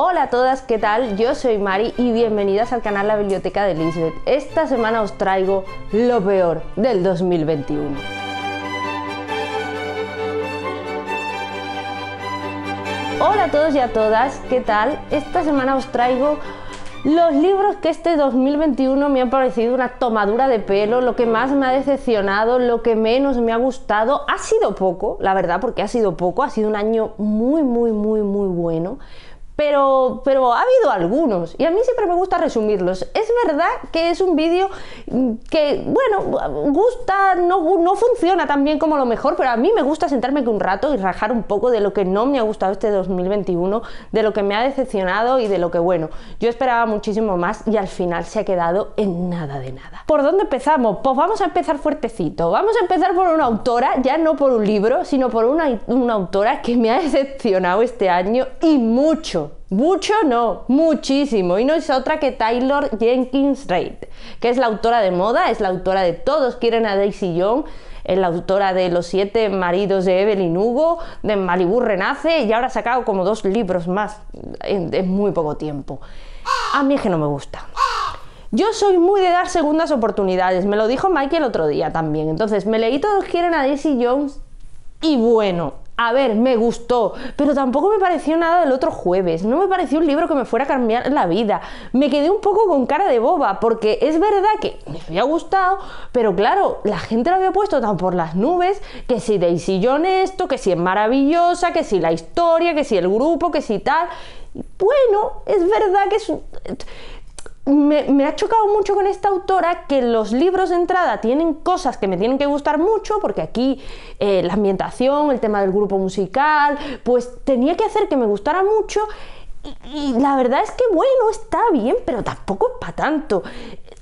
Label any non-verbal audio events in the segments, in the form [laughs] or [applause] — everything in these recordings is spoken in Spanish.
Hola a todas, ¿qué tal? Yo soy Mari y bienvenidas al canal La Biblioteca de Lisbeth. Esta semana os traigo lo peor del 2021. Hola a todos y a todas, ¿qué tal? Esta semana os traigo los libros que este 2021 me han parecido una tomadura de pelo, lo que más me ha decepcionado, lo que menos me ha gustado. Ha sido poco, la verdad, porque ha sido poco, ha sido un año muy, muy, muy, muy bueno, pero, pero ha habido algunos y a mí siempre me gusta resumirlos. Es verdad que es un vídeo que, bueno, gusta, no, funciona tan bien como lo mejor, pero a mí me gusta sentarme que un rato y rajar un poco de lo que no me ha gustado este 2021, de lo que me ha decepcionado y de lo que, bueno, yo esperaba muchísimo más y al final se ha quedado en nada de nada. ¿Por dónde empezamos? Pues vamos a empezar fuertecito. Vamos a empezar por una autora, ya no por un libro, sino por una autora que me ha decepcionado este año y mucho mucho, no, muchísimo. Y no es otra que Taylor Jenkins Reid, que es la autora de moda, es la autora de Todos quieren a Daisy jones es la autora de Los siete maridos de Evelyn Hugo, de Malibu Renace, y ahora ha sacado como dos libros más en, muy poco tiempo. A mí es que no me gusta. Yo soy muy de dar segundas oportunidades, me lo dijo Mike el otro día también. Entonces me leí Todos quieren a Daisy Jones y bueno, a ver, me gustó, pero tampoco me pareció nada del otro jueves, no me pareció un libro que me fuera a cambiar la vida. Me quedé un poco con cara de boba, porque es verdad que me había gustado, pero claro, la gente lo había puesto tan por las nubes, que si Daisy John esto, que si es maravillosa, que si la historia, que si el grupo, que si tal. Bueno, es verdad que es me, ha chocado mucho con esta autora que los libros de entrada tienen cosas que me tienen que gustar mucho, porque aquí eh, la ambientación, el tema del grupo musical, pues tenía que hacer que me gustara mucho. Y, y la verdad es que bueno, está bien, pero tampoco es para tanto.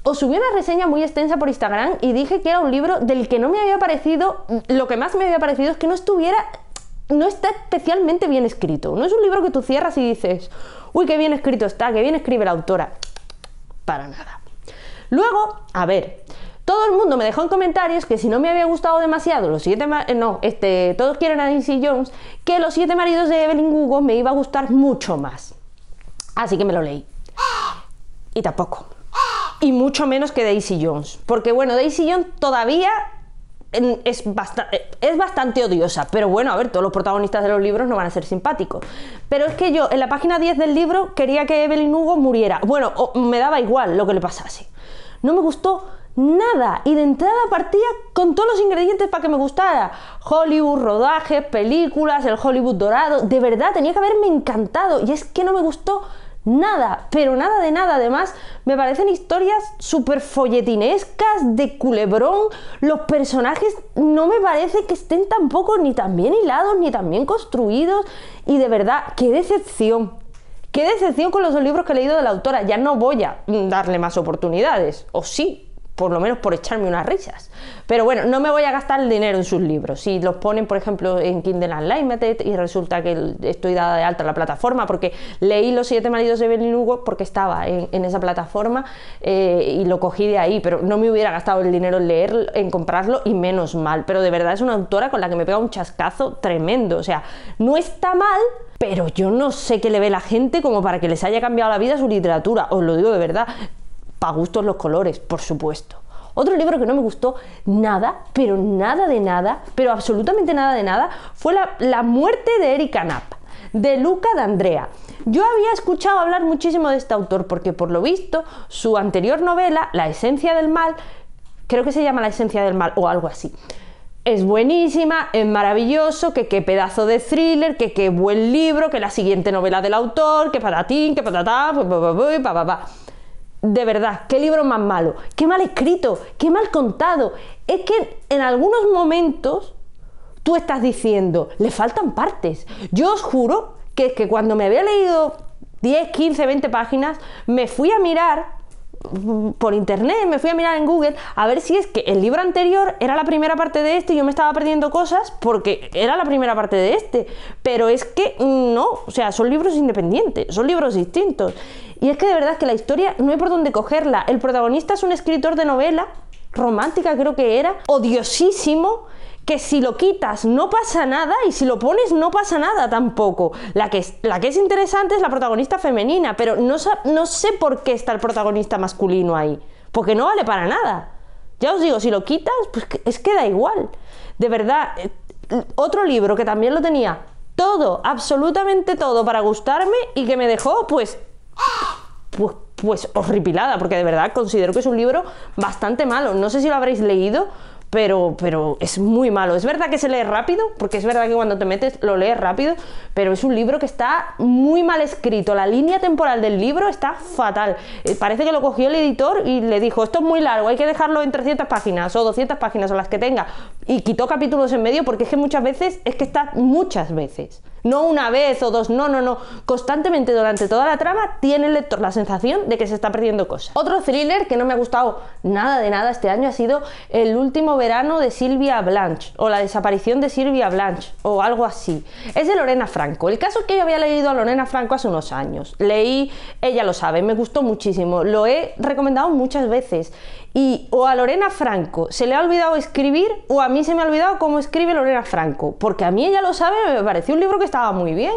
Os subí una reseña muy extensa por Instagram y dije que era un libro del que no me había parecido, lo que más me había parecido es que no estuviera no está especialmente bien escrito. No es un libro que tú cierras y dices, uy, qué bien escrito está, qué bien escribe la autora para nada. Luego, a ver, todo el mundo me dejó en comentarios que si no me había gustado demasiado los siete no, este, todos quieren a Daisy Jones, que los siete maridos de Evelyn Hugo me iba a gustar mucho más. Así que me lo leí. Y tampoco. Y mucho menos que Daisy Jones. Porque bueno, Daisy Jones todavía es, eh, es bastante odiosa, pero bueno, a ver, todos los protagonistas de los libros no van a ser simpáticos. Pero es que yo, en la página 10 del libro, quería que Evelyn Hugo muriera. Bueno, me daba igual lo que le pasase. No me gustó nada. Y de entrada partía con todos los ingredientes para que me gustara. Hollywood, rodajes, películas, el Hollywood dorado. De verdad, tenía que haberme encantado. Y es que no me gustó nada, pero nada de nada. Además, me parecen historias súper folletinescas, de culebrón. Los personajes no me parece que estén tampoco ni tan bien hilados, ni tan bien construidos. Y de verdad, qué decepción. Qué decepción con los libros que he leído de la autora. Ya no voy a darle más oportunidades. O sí, por lo menos por echarme unas risas. Pero bueno, no me voy a gastar el dinero en sus libros. Si los ponen, por ejemplo, en Kindle Unlimited y resulta que estoy dada de alta la plataforma, porque leí Los Siete Maridos de Ben Hugo porque estaba en, esa plataforma eh, y lo cogí de ahí, pero no me hubiera gastado el dinero en en comprarlo y menos mal. Pero de verdad es una autora con la que me pega un chascazo tremendo. O sea, no está mal, pero yo no sé qué le ve la gente como para que les haya cambiado la vida su literatura, os lo digo de verdad a gustos los colores, por supuesto. Otro libro que no me gustó nada, pero nada de nada, pero absolutamente nada de nada, fue La, muerte de Erika Knapp, de Luca D'Andrea. Yo había escuchado hablar muchísimo de este autor porque por lo visto su anterior novela, La esencia del mal, creo que se llama La esencia del mal o algo así. Es buenísima, es maravilloso, que qué pedazo de thriller, que qué buen libro, que la siguiente novela del autor, que patatín, que patatá, pa, pa, pa, pa de verdad, qué libro más malo, qué mal escrito, qué mal contado. Es que en algunos momentos tú estás diciendo, le faltan partes. Yo os juro que que cuando me había leído 10, 15, 20 páginas, me fui a mirar por internet, me fui a mirar en Google a ver si es que el libro anterior era la primera parte de este y yo me estaba perdiendo cosas porque era la primera parte de este. Pero es que no, o sea, son libros independientes, son libros distintos. Y es que de verdad que la historia no hay por dónde cogerla. El protagonista es un escritor de novela romántica creo que era, odiosísimo, que si lo quitas no pasa nada y si lo pones no pasa nada tampoco. La que es, la que es interesante es la protagonista femenina, pero no, no sé por qué está el protagonista masculino ahí, porque no vale para nada. Ya os digo, si lo quitas, pues es que da igual. De verdad, eh, otro libro que también lo tenía, todo, absolutamente todo para gustarme y que me dejó pues... Pues, pues horripilada, porque de verdad considero que es un libro bastante malo. No sé si lo habréis leído, pero, es muy malo. Es verdad que se lee rápido, porque es verdad que cuando te metes lo lees rápido, pero es un libro que está muy mal escrito. La línea temporal del libro está fatal. Eh, parece que lo cogió el editor y le dijo, esto es muy largo, hay que dejarlo en 300 páginas o 200 páginas o las que tenga. Y quitó capítulos en medio porque es que muchas veces, es que está muchas veces. No una vez o dos, no, no, no. Constantemente durante toda la trama tiene el lector la sensación de que se está perdiendo cosas. Otro thriller que no me ha gustado nada de nada este año ha sido El último verano de Silvia Blanche o La desaparición de Silvia Blanche o algo así. Es de Lorena Franco. El caso es que yo había leído a Lorena Franco hace unos años. Leí, ella lo sabe, me gustó muchísimo. Lo he recomendado muchas veces y o a Lorena Franco se le ha olvidado escribir o a mí se me ha olvidado cómo escribe Lorena Franco, porque a mí ella lo sabe, me pareció un libro que estaba muy bien.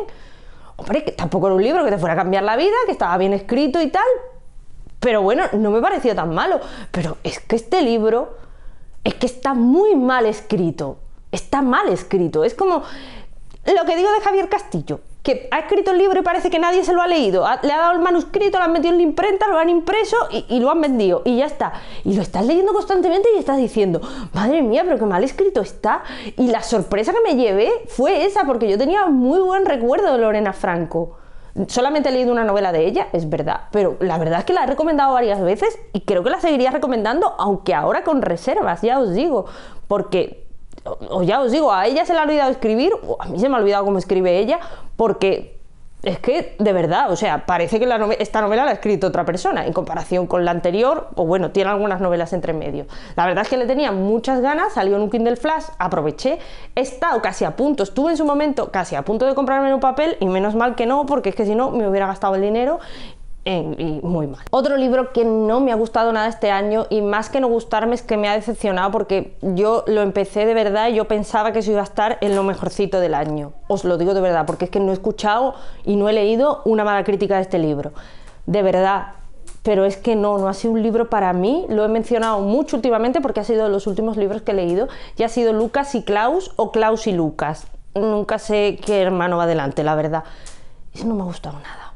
Hombre, que tampoco era un libro que te fuera a cambiar la vida, que estaba bien escrito y tal, pero bueno, no me pareció tan malo, pero es que este libro es que está muy mal escrito, está mal escrito, es como lo que digo de Javier Castillo, que ha escrito el libro y parece que nadie se lo ha leído. le ha dado el manuscrito, lo han metido en la imprenta, lo han impreso y, y, lo han vendido. Y ya está. Y lo estás leyendo constantemente y estás diciendo, madre mía, pero qué mal escrito está. Y la sorpresa que me llevé fue esa, porque yo tenía muy buen recuerdo de Lorena Franco. Solamente he leído una novela de ella, es verdad, pero la verdad es que la he recomendado varias veces y creo que la seguiría recomendando, aunque ahora con reservas, ya os digo, porque o ya os digo, a ella se le ha olvidado escribir, o a mí se me ha olvidado cómo escribe ella, porque es que, de verdad, o sea, parece que esta novela la ha escrito otra persona en comparación con la anterior, o bueno, tiene algunas novelas entre medio. La verdad es que le tenía muchas ganas, salió en un Kindle Flash, aproveché, he estado casi a punto, estuve en su momento casi a punto de comprarme un papel, y menos mal que no, porque es que si no me hubiera gastado el dinero y muy mal. Otro libro que no me ha gustado nada este año y más que no gustarme es que me ha decepcionado porque yo lo empecé de verdad y yo pensaba que eso iba a estar en lo mejorcito del año. Os lo digo de verdad porque es que no he escuchado y no he leído una mala crítica de este libro. De verdad. Pero es que no, no ha sido un libro para mí, lo he mencionado mucho últimamente porque ha sido de los últimos libros que he leído, y ha sido Lucas y Klaus o Klaus y Lucas. Nunca sé qué hermano va adelante, la verdad. Eso no me ha gustado nada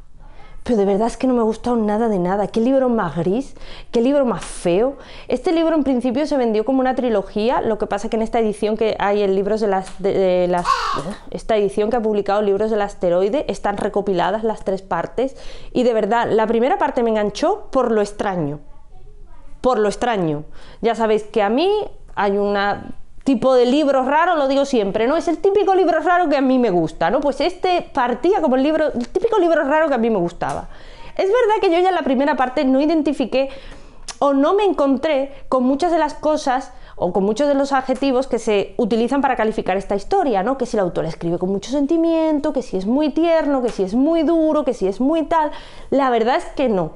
pero de verdad es que no me ha gustado nada de nada. Qué libro más gris, qué libro más feo. Este libro en principio se vendió como una trilogía, lo que pasa que en esta edición que hay en libros de las, de las ¿eh? esta edición que ha publicado libros del asteroide están recopiladas las tres partes y de verdad la primera parte me enganchó por lo extraño, por lo extraño. Ya sabéis que a mí hay una tipo de libro raro, lo digo siempre, ¿no? Es el típico libro raro que a mí me gusta, ¿no? Pues este partía como el libro, el típico libro raro que a mí me gustaba. Es verdad que yo ya en la primera parte no identifiqué o no me encontré con muchas de las cosas o con muchos de los adjetivos que se utilizan para calificar esta historia, ¿no? Que si el autor escribe con mucho sentimiento, que si es muy tierno, que si es muy duro, que si es muy tal. La verdad es que no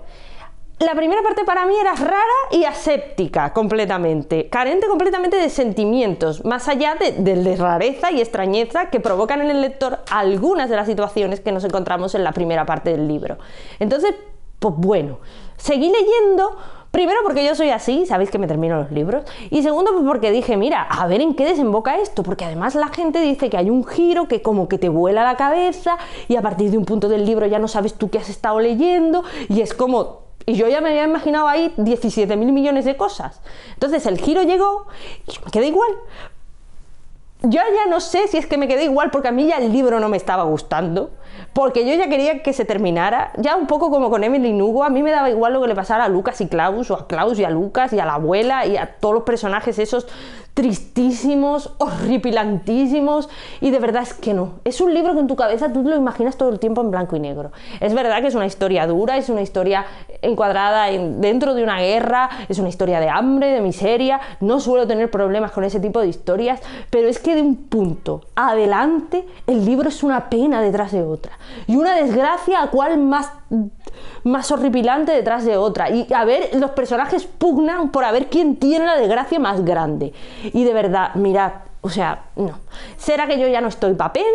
la primera parte para mí era rara y aséptica completamente, carente completamente de sentimientos, más allá de, de, rareza y extrañeza que provocan en el lector algunas de las situaciones que nos encontramos en la primera parte del libro. Entonces, pues bueno, seguí leyendo. Primero porque yo soy así, sabéis que me termino los libros. Y segundo pues porque dije, mira, a ver en qué desemboca esto, porque además la gente dice que hay un giro que como que te vuela la cabeza y a partir de un punto del libro ya no sabes tú qué has estado leyendo y es como y yo ya me había imaginado ahí 17 mil millones de cosas. Entonces el giro llegó y me quedé igual yo ya no sé si es que me quedé igual porque a mí ya el libro no me estaba gustando, porque yo ya quería que se terminara, ya un poco como con Emily Hugo, a mí me daba igual lo que le pasara a Lucas y Klaus, o a Klaus y a Lucas y a la abuela y a todos los personajes esos tristísimos, horripilantísimos, y de verdad es que no, es un libro que en tu cabeza tú lo imaginas todo el tiempo en blanco y negro. Es verdad que es una historia dura, es una historia encuadrada dentro de una guerra, es una historia de hambre, de miseria, no suelo tener problemas con ese tipo de historias, pero es que de un punto adelante el libro es una pena detrás de otra y una desgracia a cual más, más horripilante detrás de otra y a ver los personajes pugnan por a ver quién tiene la desgracia más grande y de verdad mirad o sea, no. Será que yo ya no estoy para penas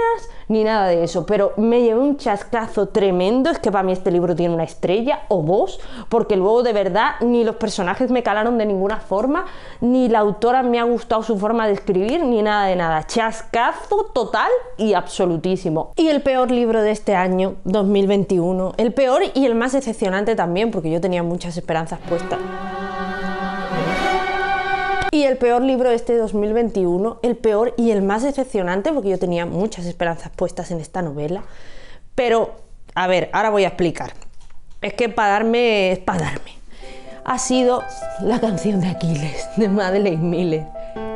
ni nada de eso, pero me llevé un chascazo tremendo. Es que para mí este libro tiene una estrella o vos, porque luego de verdad ni los personajes me calaron de ninguna forma, ni la autora me ha gustado su forma de escribir, ni nada de nada. Chascazo total y absolutísimo. Y el peor libro de este año, 2021. El peor y el más decepcionante también, porque yo tenía muchas esperanzas puestas. Y el peor libro de este 2021, el peor y el más decepcionante, porque yo tenía muchas esperanzas puestas en esta novela. Pero, a ver, ahora voy a explicar. Es que para darme, es para darme. Ha sido la canción de Aquiles, de Madeleine Miller.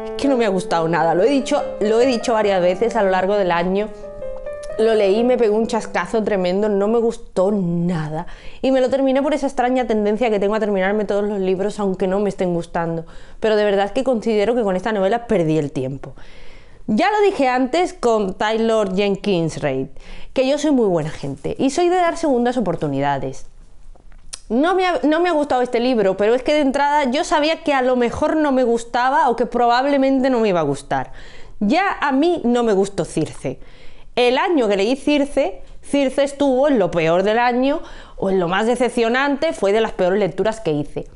Es que no me ha gustado nada. Lo he dicho, lo he dicho varias veces a lo largo del año lo leí, me pegó un chascazo tremendo, no me gustó nada. Y me lo terminé por esa extraña tendencia que tengo a terminarme todos los libros, aunque no me estén gustando. Pero de verdad que considero que con esta novela perdí el tiempo. Ya lo dije antes con Taylor Jenkins Reid, que yo soy muy buena gente y soy de dar segundas oportunidades. No me, ha, no me, ha, gustado este libro, pero es que de entrada yo sabía que a lo mejor no me gustaba o que probablemente no me iba a gustar. Ya a mí no me gustó Circe el año que leí Circe, Circe estuvo en lo peor del año o en lo más decepcionante, fue de las peores lecturas que hice.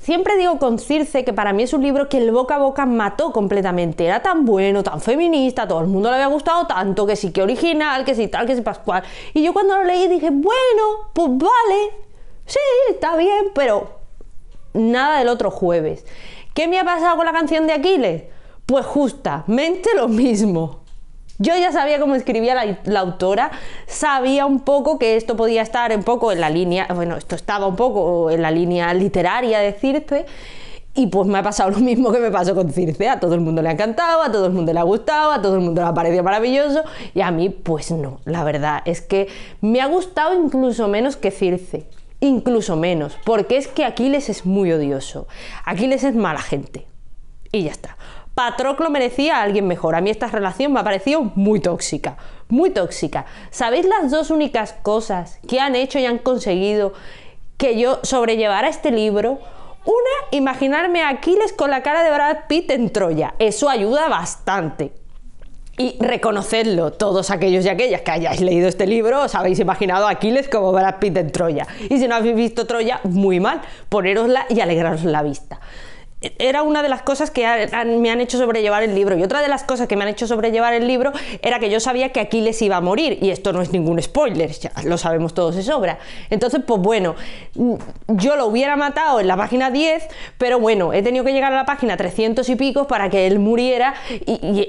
Siempre digo con Circe que para mí es un libro que el boca a boca mató completamente. Era tan bueno, tan feminista, todo el mundo le había gustado tanto, que sí que original, que sí tal, que sí pascual. Y yo cuando lo leí dije, bueno, pues vale, sí, está bien, pero nada del otro jueves. ¿Qué me ha pasado con la canción de Aquiles? Pues justamente lo mismo. Yo ya sabía cómo escribía la, autora, sabía un poco que esto podía estar un poco en la línea, bueno, esto estaba un poco en la línea literaria de Circe, y pues me ha pasado [laughs] lo mismo que me pasó con Circe, a todo el mundo le ha encantado, a todo el mundo le ha gustado, a todo el mundo le ha parecido maravilloso, y a mí pues no, la verdad es que me ha gustado incluso menos que Circe, incluso menos, porque es que Aquiles es muy odioso, Aquiles es mala gente, y ya está. Patroclo merecía a alguien mejor. A mí esta relación me ha parecido muy tóxica, muy tóxica. ¿Sabéis las dos únicas cosas que han hecho y han conseguido que yo sobrellevara este libro? Una, imaginarme a Aquiles con la cara de Brad Pitt en Troya. Eso ayuda bastante. Y reconocerlo, todos aquellos y aquellas que hayáis leído este libro, os habéis imaginado a Aquiles como Brad Pitt en Troya. Y si no habéis visto Troya, muy mal, Ponerosla y alegraros la vista era una de las cosas que me han hecho sobrellevar el libro. Y otra de las cosas que me han hecho sobrellevar el libro era que yo sabía que Aquiles iba a morir. Y esto no es ningún spoiler, ya lo sabemos todos de sobra. Entonces, pues bueno, mm, yo lo hubiera matado en la página 10, pero bueno, he tenido que llegar a la página 300 y pico para que él muriera. y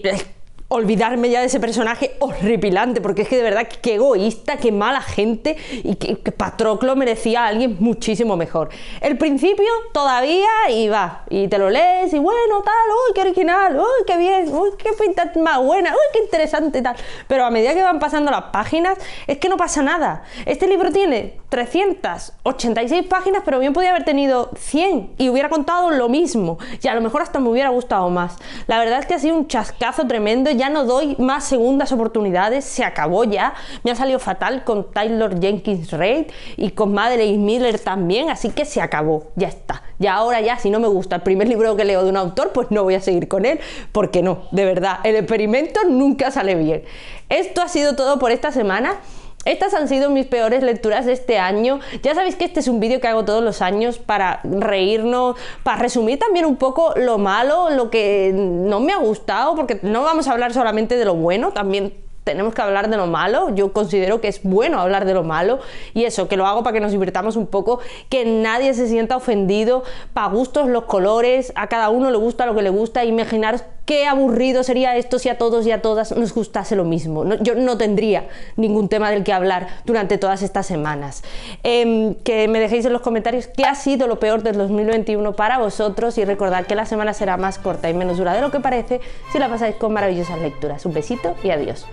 olvidarme ya de ese personaje horripilante, porque es que de verdad qué egoísta, qué mala gente y que, Patroclo merecía a alguien muchísimo mejor. El principio todavía iba y te lo lees y bueno, tal, uy, qué original, uy, qué bien, uy, qué pinta más buena, uy, qué interesante tal. Pero a medida que van pasando las páginas, es que no pasa nada. Este libro tiene 386 páginas, pero bien podía haber tenido 100 y hubiera contado lo mismo y a lo mejor hasta me hubiera gustado más. La verdad es que ha sido un chascazo tremendo ya no doy más segundas oportunidades, se acabó ya. Me ha salido fatal con Tyler Jenkins Reid y con Madeleine Miller también, así que se acabó, ya está. Ya ahora ya, si no me gusta el primer libro que leo de un autor, pues no voy a seguir con él, porque no, de verdad, el experimento nunca sale bien. Esto ha sido todo por esta semana. Estas han sido mis peores lecturas de este año. Ya sabéis que este es un vídeo que hago todos los años para reírnos, para resumir también un poco lo malo, lo que no me ha gustado, porque no vamos a hablar solamente de lo bueno, también tenemos que hablar de lo malo. Yo considero que es bueno hablar de lo malo y eso, que lo hago para que nos divirtamos un poco, que nadie se sienta ofendido, para gustos los colores, a cada uno le gusta lo que le gusta. Imaginaros qué aburrido sería esto si a todos y a todas nos gustase lo mismo. yo no tendría ningún tema del que hablar durante todas estas semanas. Em, que me dejéis en los comentarios qué ha sido lo peor del 2021 para vosotros y recordad que la semana será más corta y menos dura de lo que parece si la pasáis con maravillosas lecturas. Un besito y adiós.